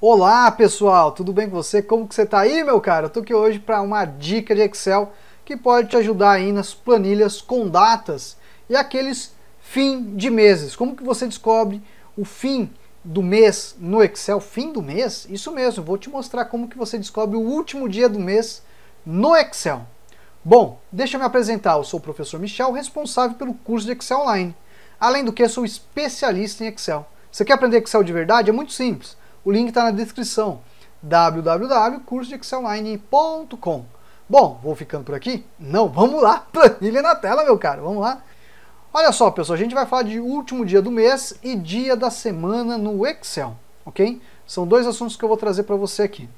Olá pessoal, tudo bem com você? Como que você está aí meu cara? Eu tô aqui hoje para uma dica de Excel que pode te ajudar aí nas planilhas com datas e aqueles fim de meses. Como que você descobre o fim do mês no Excel? Fim do mês? Isso mesmo, vou te mostrar como que você descobre o último dia do mês no Excel. Bom, deixa eu me apresentar, eu sou o professor Michel, responsável pelo curso de Excel Online. Além do que, sou especialista em Excel. Você quer aprender Excel de verdade? É muito simples. O link está na descrição www.cursodeexceloline.com. Bom, vou ficando por aqui? Não, vamos lá, planilha na tela, meu caro, vamos lá. Olha só, pessoal, a gente vai falar de último dia do mês e dia da semana no Excel, ok? São dois assuntos que eu vou trazer para você aqui.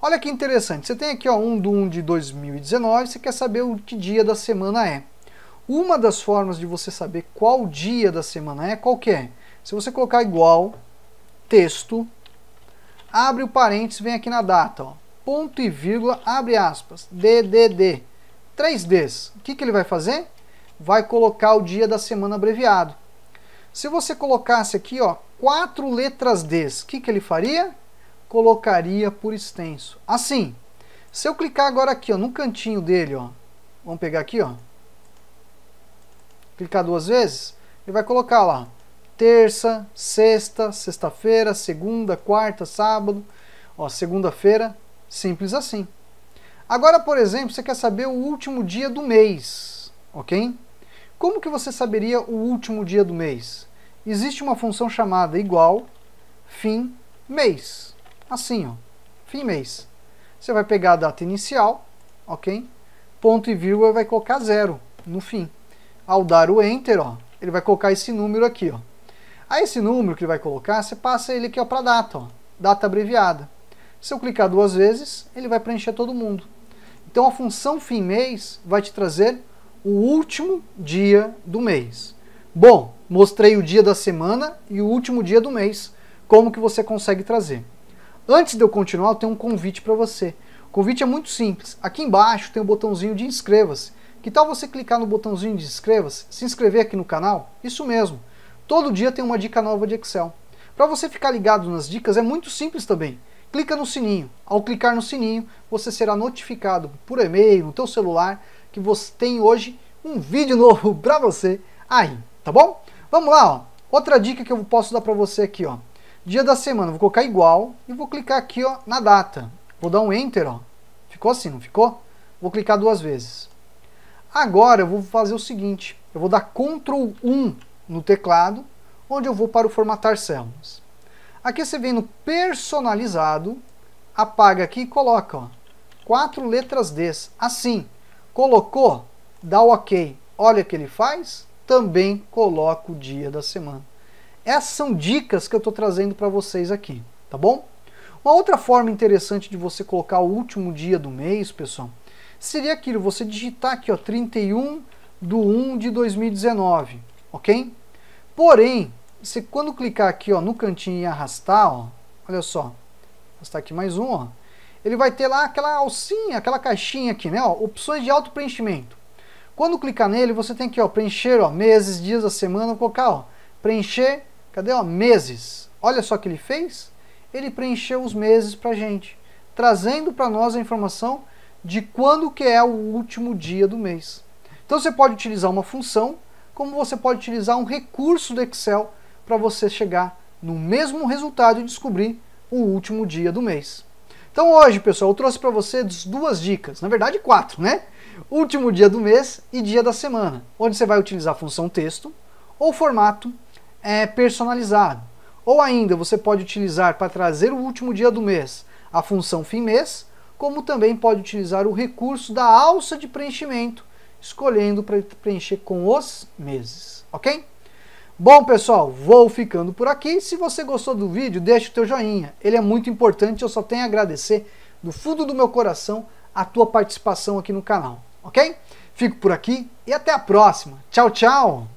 Olha que interessante, você tem aqui ó, um de 1 de 2019, você quer saber o que dia da semana é. Uma das formas de você saber qual dia da semana é, qual que é? Se você colocar igual, texto, abre o parênteses, vem aqui na data, ó, ponto e vírgula, abre aspas, DDD, 3Ds. O que, que ele vai fazer? Vai colocar o dia da semana abreviado. Se você colocasse aqui, ó, quatro letras Ds, o que, que ele faria? Colocaria por extenso. Assim, se eu clicar agora aqui, ó, no cantinho dele, ó, vamos pegar aqui, ó, clicar duas vezes, ele vai colocar lá, terça, sexta, sexta-feira, segunda, quarta, sábado. Ó, segunda-feira, simples assim. Agora, por exemplo, você quer saber o último dia do mês, ok? Como que você saberia o último dia do mês? Existe uma função chamada igual fim mês. Assim, ó, fim mês. Você vai pegar a data inicial, ok? Ponto e vírgula vai colocar zero no fim. Ao dar o enter, ó, ele vai colocar esse número aqui, ó. Aí esse número que ele vai colocar, você passa ele aqui é para data, ó, data abreviada. Se eu clicar duas vezes, ele vai preencher todo mundo. Então a função fim mês vai te trazer o último dia do mês. Bom, mostrei o dia da semana e o último dia do mês, como que você consegue trazer. Antes de eu continuar, eu tenho um convite para você. O convite é muito simples. Aqui embaixo tem o botãozinho de inscreva-se. Que tal você clicar no botãozinho de inscreva-se, se inscrever aqui no canal? Isso mesmo. Todo dia tem uma dica nova de Excel. Para você ficar ligado nas dicas é muito simples também. Clica no sininho. Ao clicar no sininho, você será notificado por e-mail, no teu celular, que você tem hoje um vídeo novo para você aí, tá bom? Vamos lá, ó. Outra dica que eu posso dar para você aqui, ó. Dia da semana, vou colocar igual e vou clicar aqui, ó, na data. Vou dar um enter, ó. Ficou assim, não ficou? Vou clicar duas vezes. Agora eu vou fazer o seguinte, eu vou dar Ctrl 1 no teclado, onde eu vou para o formatar células. Aqui você vem no personalizado, apaga aqui e coloca ó, quatro letras D, assim. Colocou, dá o OK. Olha o que ele faz, também coloca o dia da semana. Essas são dicas que eu estou trazendo para vocês aqui, tá bom? Uma outra forma interessante de você colocar o último dia do mês, pessoal, seria aquilo, você digitar aqui, ó, 31 do 1 de 2019, ok? Porém, você quando clicar aqui ó, no cantinho e arrastar, ó, olha só, arrastar aqui mais um, ó, ele vai ter lá aquela alcinha, aquela caixinha aqui, né? Ó, opções de auto preenchimento. Quando clicar nele, você tem que ó, preencher ó, meses, dias da semana, colocar ó, preencher, cadê ó, meses. Olha só o que ele fez, ele preencheu os meses para gente, trazendo para nós a informação de quando que é o último dia do mês. Então você pode utilizar uma função como você pode utilizar um recurso do Excel para você chegar no mesmo resultado e descobrir o último dia do mês. Então hoje, pessoal, eu trouxe para você duas dicas, na verdade quatro, né? Último dia do mês e dia da semana, onde você vai utilizar a função texto ou formato é, personalizado. Ou ainda, você pode utilizar para trazer o último dia do mês a função fim mês, como também pode utilizar o recurso da alça de preenchimento escolhendo para preencher com os meses, ok? Bom, pessoal, vou ficando por aqui. Se você gostou do vídeo, deixa o teu joinha. Ele é muito importante, eu só tenho a agradecer do fundo do meu coração a tua participação aqui no canal, ok? Fico por aqui e até a próxima. Tchau, tchau!